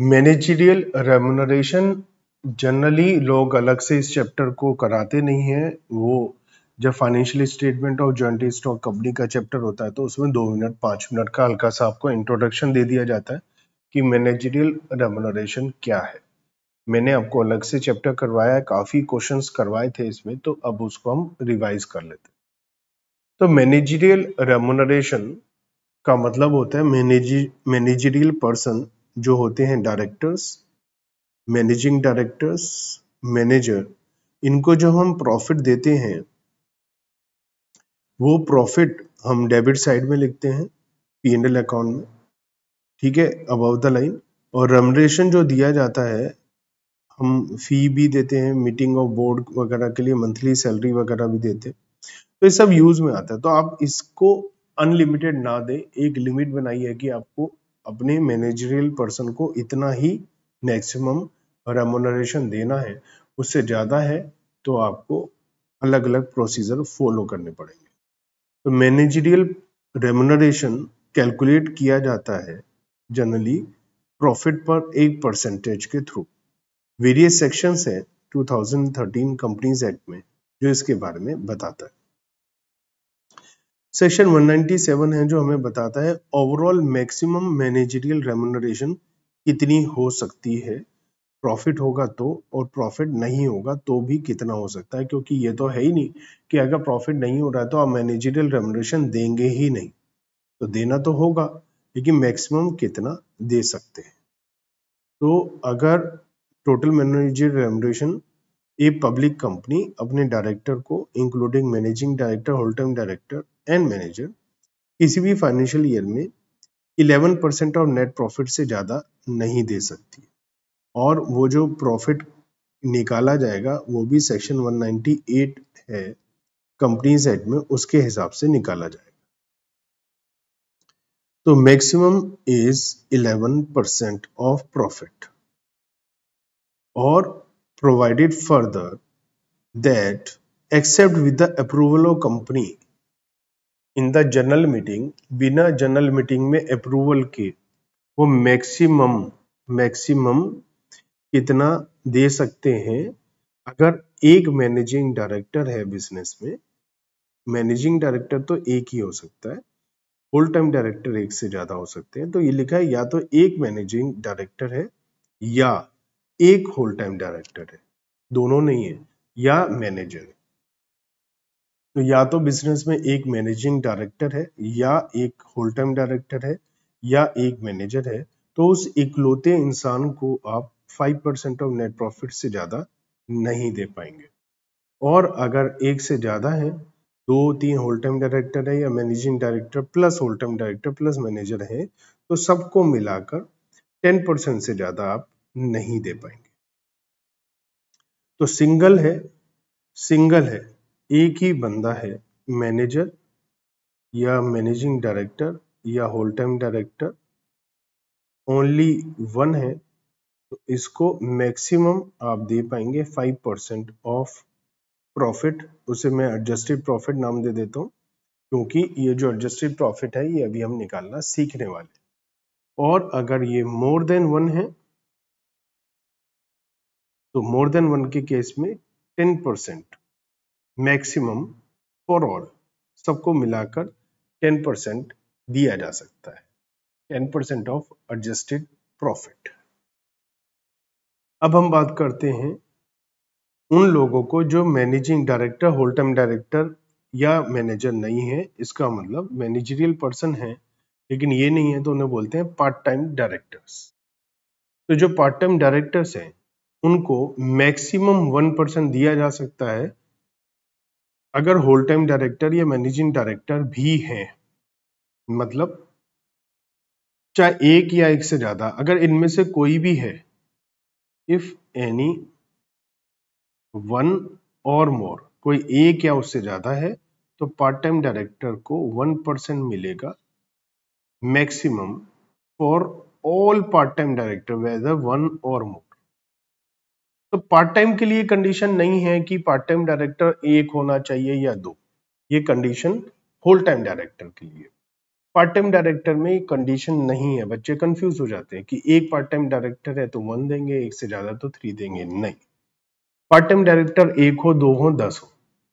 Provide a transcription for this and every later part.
managerial remuneration generally लोग अलग से इस चैप्टर को कराते नहीं है वो जब financial statement of joint stock company का चैप्टर होता है तो उसमें दो मिनट पाँच मिनट का हल्का सा आपको इंट्रोडक्शन दे दिया जाता है कि मैनेजरियल रेमोनरेशन क्या है मैंने आपको अलग से चैप्टर करवाया है काफ़ी क्वेश्चन करवाए थे इसमें तो अब उसको हम रिवाइज कर लेते तो मैनेजरियल रेमोनरेशन का मतलब होता है मैनेजरियल पर्सन जो होते हैं डायरेक्टर्स मैनेजिंग डायरेक्टर्स मैनेजर इनको जो हम प्रॉफिट देते हैं वो प्रॉफिट हम डेबिट साइड में लिखते हैं पी एंड एल अकाउंट में ठीक है अबाउट द लाइन और रेमरेशन जो दिया जाता है हम फी भी देते हैं मीटिंग ऑफ बोर्ड वगैरह के लिए मंथली सैलरी वगैरह भी देते हैं तो ये सब यूज में आता है तो आप इसको अनलिमिटेड ना दें एक लिमिट बनाई है कि आपको अपने मैनेजरियल पर्सन को इतना ही मैक्सिमम रेमोनरेशन देना है उससे ज़्यादा है तो आपको अलग अलग प्रोसीजर फॉलो करने पड़ेंगे तो मैनेजरियल रेमोनरेशन कैलकुलेट किया जाता है जनरली प्रॉफिट पर एक परसेंटेज के थ्रू वेरियस सेक्शंस है 2013 कंपनीज एक्ट में जो इसके बारे में बताता है सेक्शन 197 है जो हमें बताता है ओवरऑल मैक्सिमम मैनेजरियल रेमोनरेशन कितनी हो सकती है प्रॉफिट होगा तो और प्रॉफिट नहीं होगा तो भी कितना हो सकता है क्योंकि ये तो है ही नहीं कि अगर प्रॉफिट नहीं हो रहा है तो आप मैनेजरियल रेमोनरेशन देंगे ही नहीं तो देना तो होगा लेकिन मैक्सिमम कितना दे सकते हैं तो अगर total managerial remuneration a public company अपने डायरेक्टर को including managing director whole term director and manager किसी भी फाइनेंशियल ईयर में 11 परसेंट ऑफ नेट प्रॉफिट से ज़्यादा नहीं दे सकती और वो जो प्रॉफिट निकाला जाएगा वो भी सेक्शन 198 है कंपनीज एक्ट में उसके हिसाब से निकाला जाएगा तो maximum is 11 percent of profit और provided further that except with the approval of company in the general meeting बिना जनरल मीटिंग में अप्रूवल के वो मैक्सिमम मैक्सिमम कितना दे सकते हैं अगर एक मैनेजिंग डायरेक्टर है बिजनेस में मैनेजिंग डायरेक्टर तो एक ही हो सकता है फुल टाइम डायरेक्टर एक से ज़्यादा हो सकते हैं तो ये लिखा है या तो एक मैनेजिंग डायरेक्टर है या एक होल टाइम डायरेक्टर है दोनों नहीं है या मैनेजर तो या तो बिजनेस में एक मैनेजिंग डायरेक्टर है या एक होल टाइम डायरेक्टर है या एक मैनेजर है तो उस इकलौते इंसान को आप 5% परसेंट ऑफ नेट प्रॉफिट से ज़्यादा नहीं दे पाएंगे और अगर एक से ज़्यादा है दो तीन होल टाइम डायरेक्टर है या managing director plus whole time director plus manager है तो सबको मिलाकर 10% से ज़्यादा आप नहीं दे पाएंगे तो सिंगल है सिंगल है एक ही बंदा है मैनेजर या मैनेजिंग डायरेक्टर या whole time director only one है तो इसको मैक्सिमम आप दे पाएंगे फाइव परसेंट ऑफ प्रॉफिट उसे मैं एडजस्टेड प्रॉफिट नाम दे देता हूँ क्योंकि ये जो एडजस्टेड प्रॉफिट है ये अभी हम निकालना सीखने वाले और अगर ये मोर देन वन है तो मोर देन वन के केस में ten percent maximum for all सबको मिलाकर टेन परसेंट दिया जा सकता है ten percent of adjusted profit अब हम बात करते हैं उन लोगों को जो managing director whole time director या मैनेजर नहीं है इसका मतलब मैनेजरियल पर्सन है लेकिन ये नहीं है तो उन्हें बोलते हैं पार्ट टाइम डायरेक्टर्स तो जो पार्ट टाइम डायरेक्टर्स हैं उनको मैक्सिमम वन परसेंट दिया जा सकता है अगर होल टाइम डायरेक्टर या मैनेजिंग डायरेक्टर भी हैं मतलब चाहे एक या एक से ज्यादा अगर इनमें से कोई भी है इफ एनी वन और मोर कोई एक या उससे ज्यादा है तो पार्ट टाइम डायरेक्टर को वन परसेंट मिलेगा maximum for all part time director whether one और मोर तो पार्ट टाइम के लिए कंडीशन नहीं है कि पार्ट टाइम डायरेक्टर एक होना चाहिए या दो ये कंडीशन होल टाइम डायरेक्टर के लिए पार्ट टाइम डायरेक्टर में कंडीशन नहीं है बच्चे कंफ्यूज हो जाते हैं कि एक पार्ट टाइम डायरेक्टर है तो वन देंगे एक से ज्यादा तो थ्री देंगे नहीं पार्ट टाइम डायरेक्टर एक हो दो हो दस हो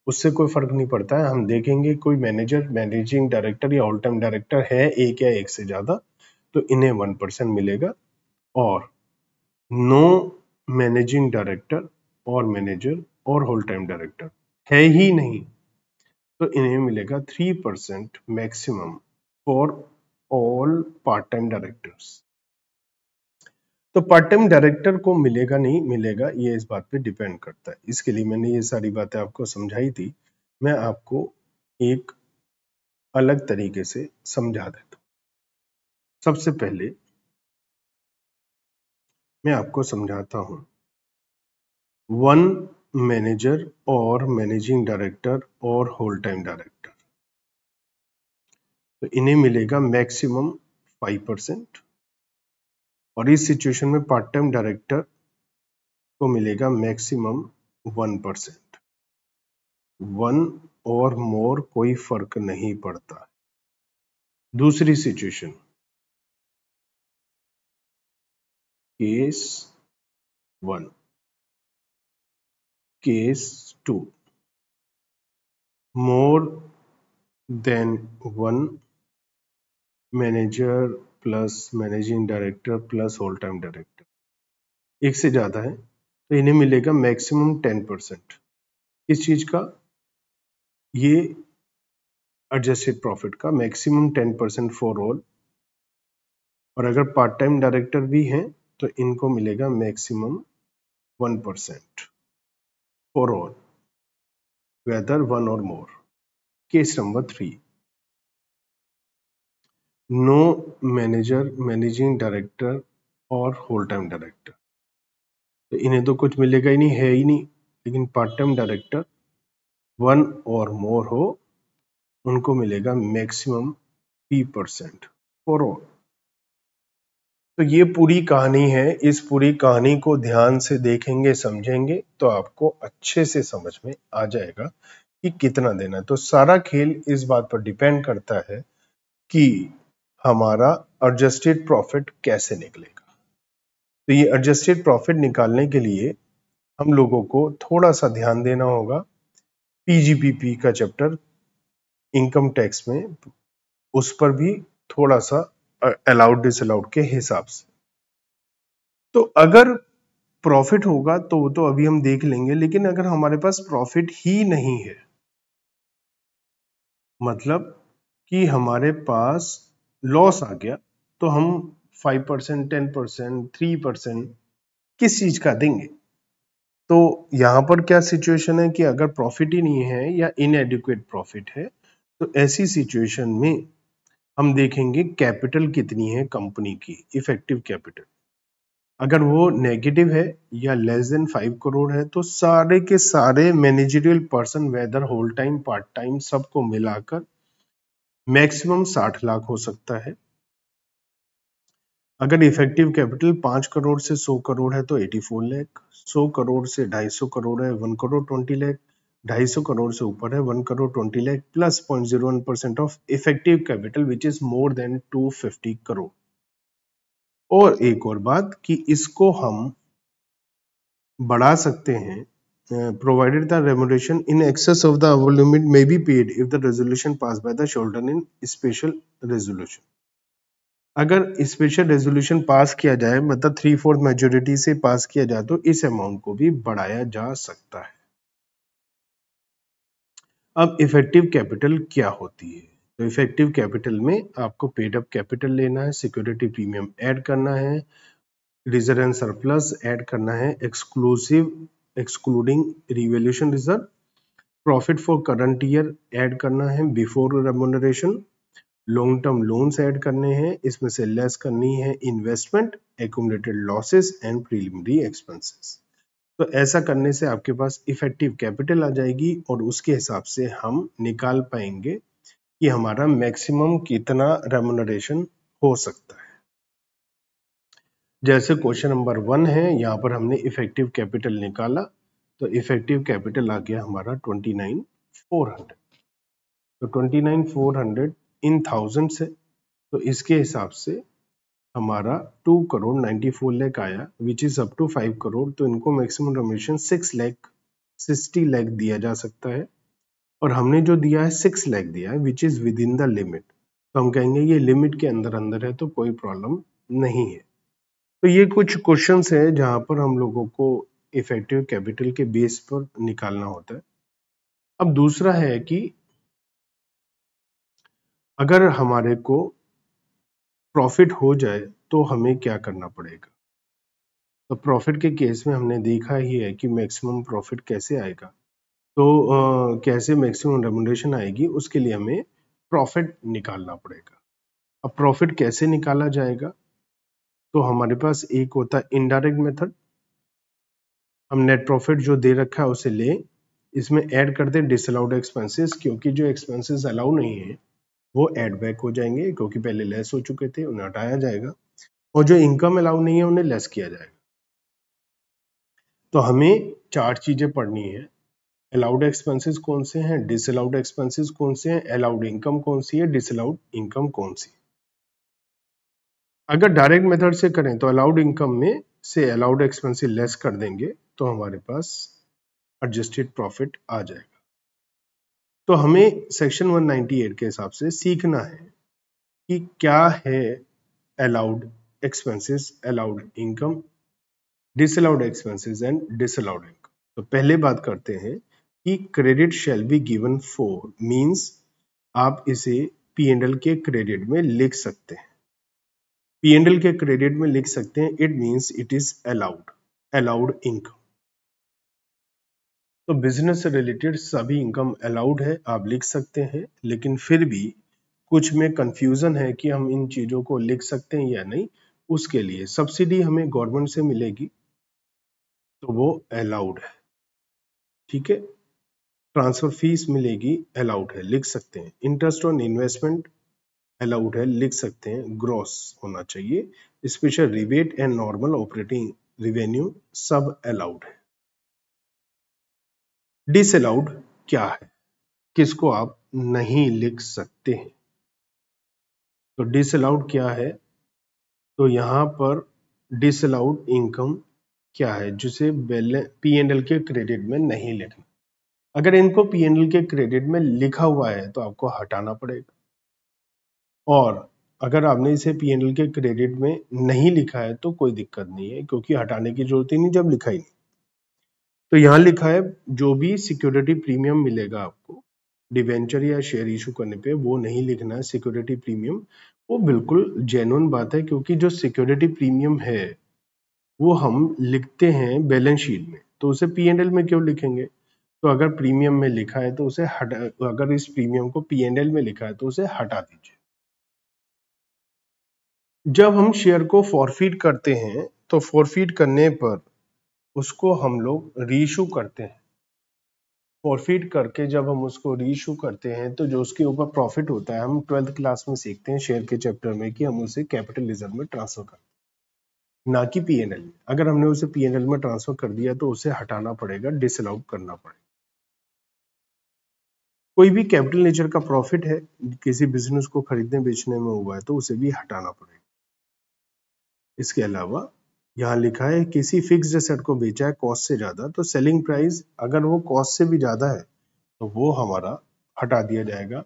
उससे कोई फर्क नहीं पड़ता है हम देखेंगे कोई मैनेजर मैनेजिंग डायरेक्टर या ऑल टाइम डायरेक्टर है एक या एक से ज्यादा तो इन्हें वन परसेंट मिलेगा और नो मैनेजिंग डायरेक्टर और मैनेजर और होल टाइम डायरेक्टर है ही नहीं तो इन्हें मिलेगा three percent maximum for all part time directors तो पार्ट टाइम डायरेक्टर को मिलेगा नहीं मिलेगा ये इस बात पे डिपेंड करता है इसके लिए मैंने ये सारी बातें आपको समझाई थी मैं आपको एक अलग तरीके से समझा देता हूं सबसे पहले मैं आपको समझाता हूं वन मैनेजर और मैनेजिंग डायरेक्टर और होल टाइम डायरेक्टर तो इन्हें मिलेगा मैक्सिमम फाइव परसेंट और इस सिचुएशन में पार्ट टाइम डायरेक्टर को मिलेगा मैक्सिमम वन परसेंट वन और मोर कोई फर्क नहीं पड़ता दूसरी situation case 1 case 2 more than one manager plus managing director plus whole time director एक से ज़्यादा है तो इन्हें मिलेगा मैक्सिमम टेन परसेंट इस चीज़ का ये एडजस्टेड प्रॉफिट का maximum ten percent for all और अगर पार्ट टाइम डायरेक्टर भी हैं तो इनको मिलेगा maximum one percent for all whether one और more case number three no manager managing director और होल टाइम डायरेक्टर तो इन्हें तो कुछ मिलेगा ही नहीं है ही नहीं लेकिन पार्ट टाइम डायरेक्टर वन और मोर हो उनको मिलेगा maximum P percent for all तो ये पूरी कहानी है इस पूरी कहानी को ध्यान से देखेंगे समझेंगे तो आपको अच्छे से समझ में आ जाएगा कि कितना देना है तो सारा खेल इस बात पर डिपेंड करता है कि हमारा एडजस्टेड प्रॉफिट कैसे निकलेगा तो ये एडजस्टेड प्रॉफिट निकालने के लिए हम लोगों को थोड़ा सा ध्यान देना होगा पीजीपीपी का चैप्टर इनकम टैक्स में उस पर भी थोड़ा सा अलाउड डिसअलाउड के हिसाब से तो अगर प्रॉफिट होगा तो वो तो अभी हम देख लेंगे लेकिन अगर हमारे पास प्रॉफिट ही नहीं है मतलब कि हमारे पास लॉस आ गया तो हम five percent ten percent three percent किस चीज का देंगे तो यहां पर क्या सिचुएशन है कि अगर प्रॉफिट ही नहीं है या इनएडिक्वेट प्रॉफिट है तो ऐसी सिचुएशन में हम देखेंगे कैपिटल कितनी है कंपनी की इफेक्टिव कैपिटल अगर वो नेगेटिव है या लेस देन फाइव करोड़ है तो सारे के सारे managerial person whether whole time part time सबको मिलाकर मैक्सिमम साठ लाख हो सकता है अगर इफेक्टिव कैपिटल पांच करोड़ से सौ करोड़ है तो एटी फोर लैख सौ करोड़ से ढाई सौ करोड़ है वन करोड़ ट्वेंटी लैख ढाई सौ करोड़ से ऊपर है one crore twenty lakh plus point zero one percent of effective capital which is more than two fifty crore और एक और बात कि इसको हम बढ़ा सकते हैं provided the remuneration in excess of the limit may be paid if the resolution pass by the shoulder in special resolution अगर स्पेशल रेजोल्यूशन पास किया जाए मतलब थ्री फोर्थ मेजोरिटी से पास किया जाए तो इस अमाउंट को भी बढ़ाया जा सकता है अब इफेक्टिव कैपिटल क्या होती है तो इफेक्टिव कैपिटल में आपको पेड अप कैपिटल लेना है सिक्योरिटी प्रीमियम ऐड करना है रिजर्व एंड सरप्लस ऐड करना है exclusive excluding revaluation reserve profit for current year add करना है before remuneration long term loans add करने हैं इसमें से लेस करनी है investment accumulated losses and preliminary expenses तो ऐसा करने से आपके पास इफेक्टिव कैपिटल आ जाएगी और उसके हिसाब से हम निकाल पाएंगे कि हमारा मैक्सिमम कितना रेमोनरेशन हो सकता है जैसे क्वेश्चन नंबर वन है यहाँ पर हमने इफेक्टिव कैपिटल निकाला तो इफेक्टिव कैपिटल आ गया हमारा ट्वेंटी नाइन फोर हंड्रेड तो twenty nine four hundred in thousand से तो इसके हिसाब से हमारा two crore ninety four lakh आया which is up to five crore तो इनको maximum donation six lakh sixty lakh दिया जा सकता है और हमने जो दिया है सिक्स लैख दिया है which is within the limit तो हम कहेंगे ये लिमिट के अंदर अंदर है तो कोई प्रॉब्लम नहीं है तो ये कुछ क्वेश्चन है जहाँ पर हम लोगों को इफेक्टिव कैपिटल के बेस पर निकालना होता है अब दूसरा है कि अगर हमारे को प्रॉफिट हो जाए तो हमें क्या करना पड़ेगा तो प्रॉफिट के केस में हमने देखा ही है कि मैक्सिमम प्रॉफिट कैसे आएगा तो आ, कैसे मैक्सिमम रेमोडेशन आएगी उसके लिए हमें प्रॉफिट निकालना पड़ेगा अब प्रॉफिट कैसे निकाला जाएगा तो हमारे पास एक होता है इनडायरेक्ट मेथड हम नेट प्रॉफिट जो दे रखा है उसे ले इसमें ऐड कर दें डिसअलाउड एक्सपेंसेस क्योंकि जो एक्सपेंसेस अलाउ नहीं है वो एड बैक हो जाएंगे क्योंकि पहले लेस हो चुके थे उन्हें हटाया जाएगा और जो इनकम अलाउ नहीं है उन्हें लेस किया जाएगा तो हमें चार चीजें पढ़नी है अलाउड एक्सपेंसेस कौन से हैं डिसअलाउड एक्सपेंसेस कौन से हैं अलाउड इनकम कौन सी है डिसअलाउड इनकम कौन सी अगर डायरेक्ट मेथड से करें तो अलाउड इनकम में से अलाउड एक्सपेंसिस लेस कर देंगे तो हमारे पास एडजस्टेड प्रॉफिट आ जाएगा तो हमें सेक्शन 198 के हिसाब से सीखना है कि क्या है allowed expenses allowed income disallowed expenses and disallowed income तो पहले बात करते हैं कि credit shall be given for means आप इसे पी एंड एल के क्रेडिट में लिख सकते हैं पी एंड एल के क्रेडिट में लिख सकते हैं it means it is allowed allowed income तो बिजनेस से रिलेटेड सभी इनकम अलाउड है आप लिख सकते हैं लेकिन फिर भी कुछ में कंफ्यूजन है कि हम इन चीज़ों को लिख सकते हैं या नहीं उसके लिए सब्सिडी हमें गवर्नमेंट से मिलेगी तो वो अलाउड है ठीक है ट्रांसफर फीस मिलेगी अलाउड है लिख सकते हैं इंटरेस्ट ऑन इन्वेस्टमेंट अलाउड है लिख सकते हैं ग्रॉस होना चाहिए special rebate and normal operating revenue सब अलाउड है डिसअलाउड क्या है किसको आप नहीं लिख सकते हैं तो डिसअलाउड क्या है तो यहां पर डिसअलाउड इनकम क्या है जिसे पी एंड एल के क्रेडिट में नहीं लिखना अगर इनको पी एंड एल के क्रेडिट में लिखा हुआ है तो आपको हटाना पड़ेगा और अगर आपने इसे पी एंड एल के क्रेडिट में नहीं लिखा है तो कोई दिक्कत नहीं है क्योंकि हटाने की जरूरत ही नहीं जब लिखा ही नहीं तो यहाँ लिखा है जो भी सिक्योरिटी प्रीमियम मिलेगा आपको डिवेंचर या शेयर इशू करने पे वो नहीं लिखना है सिक्योरिटी प्रीमियम वो बिल्कुल जेनुअन बात है क्योंकि जो सिक्योरिटी प्रीमियम है वो हम लिखते हैं बैलेंस शीट में तो उसे पी एंड एल में क्यों लिखेंगे तो अगर प्रीमियम में लिखा है तो उसे हटा अगर इस प्रीमियम को पी एंड एल में लिखा है तो उसे हटा दीजिए जब हम शेयर को फॉरफीड करते हैं तो फॉरफीड करने पर उसको हम लोग रीशू करते हैं फॉरफीट करके जब हम उसको रीशू करते हैं तो जो उसके ऊपर प्रॉफिट होता है हम ट्वेल्थ क्लास में सीखते हैं शेयर के चैप्टर में कि हम उसे कैपिटल रिजर्व में ट्रांसफर करते हैं ना कि पी अगर हमने उसे पी में ट्रांसफर कर दिया तो उसे हटाना पड़ेगा डिसअलाउ करना पड़ेगा कोई भी कैपिटल नेचर का प्रॉफिट है किसी बिजनेस को खरीदने बेचने में हुआ है तो उसे भी हटाना पड़ेगा इसके अलावा यहाँ लिखा है किसी फिक्स एसेट को बेचा है कॉस्ट से ज्यादा तो सेलिंग प्राइस अगर वो कॉस्ट से भी ज्यादा है तो वो हमारा हटा दिया जाएगा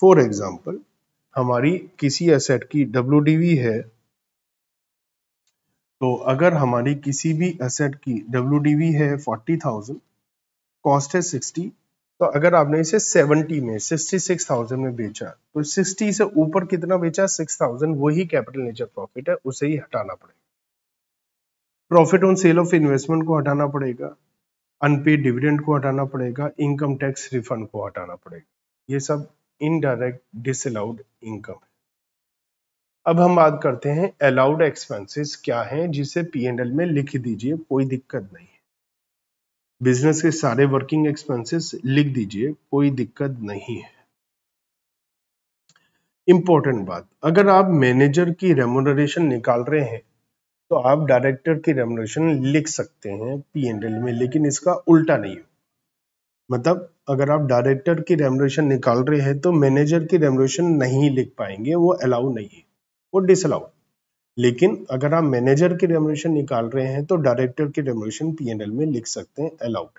फॉर एग्जाम्पल हमारी किसी एसेट की डब्ल्यू है तो अगर हमारी किसी भी एसेट की डब्ल्यू है फोर्टी थाउजेंड कॉस्ट है सिक्सटी तो अगर आपने इसे सेवेंटी में सिक्सटी सिक्स थाउजेंड में बेचा तो सिक्सटी से ऊपर कितना बेचा सिक्स थाउजेंड वही कैपिटल नेचर प्रॉफिट है उसे ही हटाना पड़ेगा profit on sale of investment को हटाना पड़ेगा अनपेड डिविडेंड को हटाना पड़ेगा इनकम टैक्स रिफंड को हटाना पड़ेगा ये सब इनडायरेक्ट डिसअलाउड इनकम है अब हम बात करते हैं अलाउड एक्सपेंसेस क्या हैं जिसे पी एल में लिख दीजिए कोई दिक्कत नहीं है बिजनेस के सारे वर्किंग एक्सपेंसेस लिख दीजिए कोई दिक्कत नहीं है इंपॉर्टेंट बात अगर आप मैनेजर की रेमोनरेशन निकाल रहे हैं तो आप डायरेक्टर की रेमोनेशन लिख सकते हैं पी एंड एल में लेकिन इसका उल्टा नहीं हो मतलब अगर आप डायरेक्टर की रेमोनेशन निकाल रहे हैं तो मैनेजर की रेमोनेशन नहीं लिख पाएंगे वो अलाउ नहीं है वो डिसअलाउ लेकिन अगर आप मैनेजर की रेमोनेशन निकाल रहे हैं तो डायरेक्टर की रेमोनेशन पी एंड एल में लिख सकते हैं अलाउड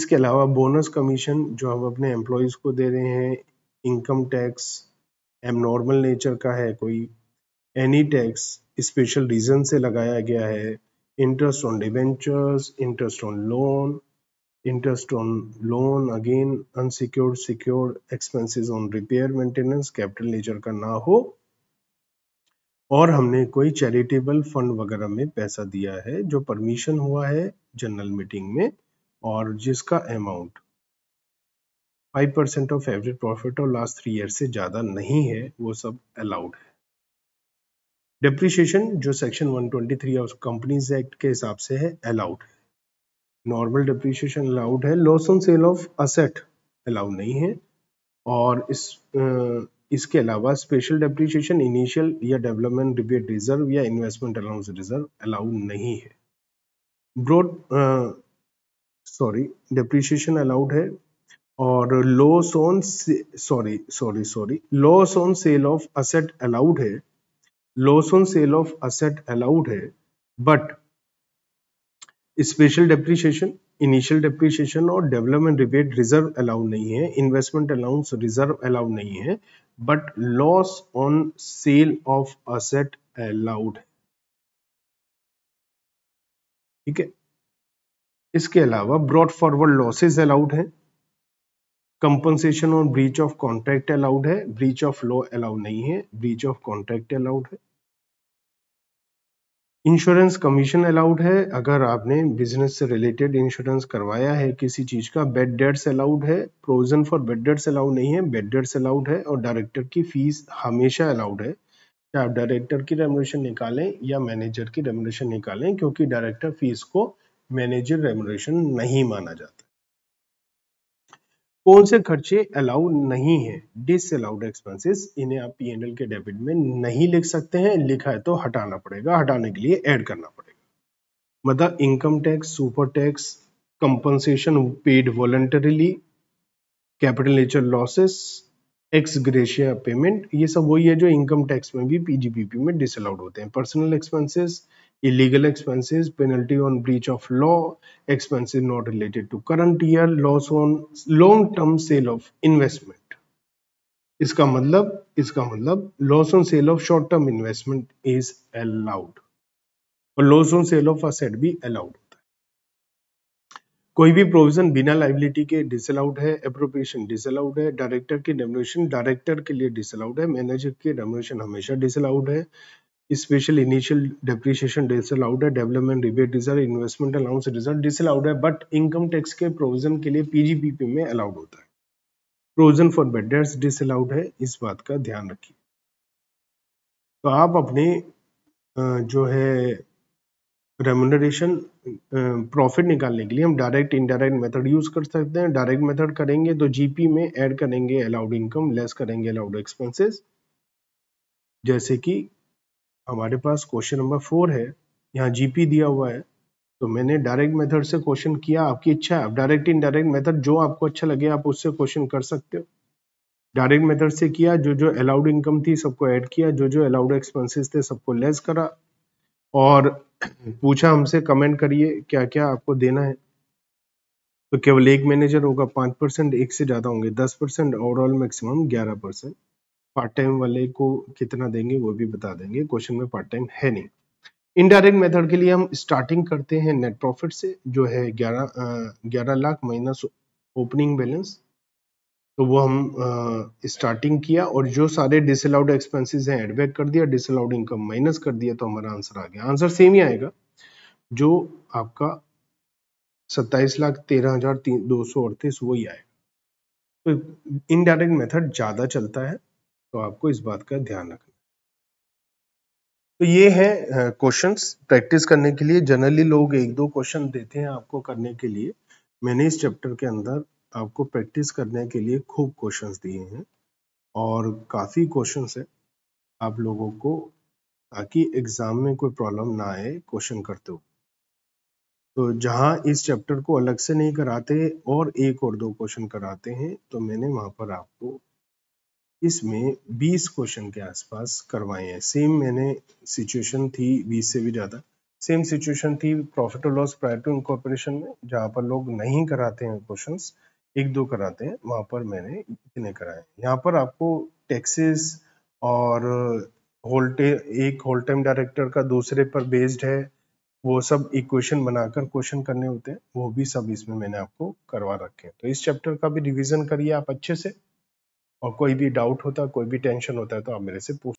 इसके अलावा बोनस कमीशन जो हम अपने एम्प्लॉयज़ को दे रहे हैं income tax M normal nature का है कोई एनी टैक्स स्पेशल रीजन से लगाया गया है interest on debentures interest on loan interest on loan again unsecured secure expenses on repair maintenance capital nature का ना हो और हमने कोई चैरिटेबल फंड वगैरह में पैसा दिया है जो परमिशन हुआ है जनरल मीटिंग में और जिसका amount 5% percent of average profit और लास्ट थ्री ईयर से ज़्यादा नहीं है वो सब अलाउड है डिप्रिशिएशन जो सेक्शन 123 ऑफ कंपनीज एक्ट के हिसाब से है अलाउड है नॉर्मल डिप्रिशिएशन अलाउड है loss on sale of asset allowed नहीं है और इस इसके अलावा स्पेशल डेप्रिशिएशन इनिशियल या डेवलपमेंट रिबेट रिजर्व या इन्वेस्टमेंट अलाउंस रिजर्व अलाउड नहीं है ब्रॉड सॉरी डेप्रिशिएशन अलाउड है और loss on sorry sorry sorry loss on sale of asset allowed है loss on sale of asset allowed है but special depreciation initial depreciation और development rebate reserve allowed नहीं है investment allowance reserve allowed नहीं है but loss on sale of asset allowed है ठीक है इसके अलावा ब्रॉड फॉरवर्ड लॉसेज अलाउड है कंपनसेशन और ब्रीच ऑफ कॉन्ट्रैक्ट अलाउड है ब्रीच ऑफ लॉ अलाउड नहीं है ब्रीच ऑफ कॉन्ट्रैक्ट अलाउड है इंश्योरेंस कमीशन अलाउड है अगर आपने बिजनेस से रिलेटेड इंश्योरेंस करवाया है किसी चीज का बेड डेट्स अलाउड है provision for bad debts allowed नहीं है बेड डेट्स अलाउड है और डायरेक्टर की फीस हमेशा अलाउड है चाहे आप डायरेक्टर की रेमुलेशन निकालें या मैनेजर की रेमोनेशन निकालें क्योंकि डायरेक्टर फीस को मैनेजर रेमोनेशन नहीं माना जाता कौन से खर्चे अलाउ नहीं है डिस अलाउड एक्सपेंसिस इन्हें आप एल के डेबिट में नहीं लिख सकते हैं लिखा है तो हटाना पड़ेगा हटाने के लिए ऐड करना पड़ेगा मतलब income tax super tax compensation paid voluntarily capital nature losses ex gratia payment ये सब वही है जो इनकम टैक्स में भी पीजीपीपी में डिसअलाउड होते हैं personal expenses illegal expenses penalty on breach of law expenses not related to current year loss on long term sale of investment इसका मतलब इसका मतलब loss on sale of short term investment is allowed और loss on sale of asset भी allowed कोई भी provision बिना liability के डिसअलाउड है अप्रोप्रिएशन डिसअलाउड है डायरेक्टर की डेमोनेशन डायरेक्टर के लिए डिसअलाउड है मैनेजर की डेमोनेशन हमेशा डिसअलाउड है स्पेशल इनिशियल डेप्रिसिएशन डिसअलाउड है development rebate result investment allowance result disallowed है बट इनकम टैक्स के प्रोविजन के लिए पीजीपीपी में अलाउड होता है provision for bad debts disallowed है इस बात का ध्यान रखिए तो आप अपने जो है रेमोनरेशन प्रॉफिट निकालने के लिए हम डायरेक्ट इनडायरेक्ट मेथड यूज कर सकते हैं डायरेक्ट मेथड करेंगे तो जीपी में ऐड करेंगे अलाउड इनकम लेस करेंगे अलाउड एक्सपेंसेस जैसे कि हमारे पास क्वेश्चन नंबर फोर है यहाँ जीपी दिया हुआ है तो मैंने डायरेक्ट मेथड से क्वेश्चन किया आपकी इच्छा है आप डायरेक्ट इनडायरेक्ट मेथड जो आपको अच्छा लगे आप उससे क्वेश्चन कर सकते हो डायरेक्ट मेथड से किया जो जो अलाउड इनकम थी सबको ऐड किया जो जो अलाउड एक्सपेंसेस थे सबको लेस करा और पूछा हमसे कमेंट करिए क्या क्या आपको देना है तो केवल एक मैनेजर होगा पाँच परसेंट एक से ज़्यादा होंगे दस परसेंट ओवरऑल मैक्सिमम ग्यारह परसेंट पार्ट टाइम वाले को कितना देंगे वो भी बता देंगे क्वेश्चन में पार्ट टाइम है नहीं इनडायरेक्ट मेथड के लिए हम स्टार्टिंग करते हैं नेट प्रॉफिट से जो है ग्यारह ग्यारह लाख माइनस ओपनिंग बैलेंस तो वो हम स्टार्टिंग uh, किया और जो सारे डिसअलाउड एक्सपेंसेस हैं एडबैक कर दिया डिसअलाउड इनकम माइनस कर दिया तो हमारा आंसर आ गया आंसर सेम ही आएगा जो आपका सत्ताईस लाख तेरह हजार दो सौ अड़तीस वही आएगा तो इनडायरेक्ट मेथड ज़्यादा चलता है तो आपको इस बात का ध्यान रखना तो ये है क्वेश्चंस प्रैक्टिस करने के लिए जनरली लोग एक दो क्वेश्चन देते हैं आपको करने के लिए मैंने इस चैप्टर के अंदर आपको प्रैक्टिस करने के लिए खूब क्वेश्चंस दिए हैं और काफ़ी क्वेश्चंस है आप लोगों को ताकि एग्ज़ाम में कोई प्रॉब्लम ना आए क्वेश्चन करते हो तो जहां इस चैप्टर को अलग से नहीं कराते और एक और दो क्वेश्चन कराते हैं तो मैंने वहां पर आपको इसमें 20 क्वेश्चन के आसपास करवाए हैं सेम मैंने सिचुएशन थी 20 से भी ज़्यादा सेम सिचुएशन थी प्रॉफिट और लॉस प्रायर टू इनकॉर्पोरेशन में जहाँ पर लोग नहीं कराते हैं क्वेश्चंस एक दो कराते हैं वहाँ पर मैंने इतने कराए यहाँ पर आपको टैक्सेस और होल्टे एक होल टाइम डायरेक्टर का दूसरे पर बेस्ड है वो सब इक्वेशन बनाकर क्वेश्चन करने होते हैं वो भी सब इसमें मैंने आपको करवा रखे हैं तो इस चैप्टर का भी रिवीजन करिए आप अच्छे से और कोई भी डाउट होता है कोई भी टेंशन होता है तो आप मेरे से पूछ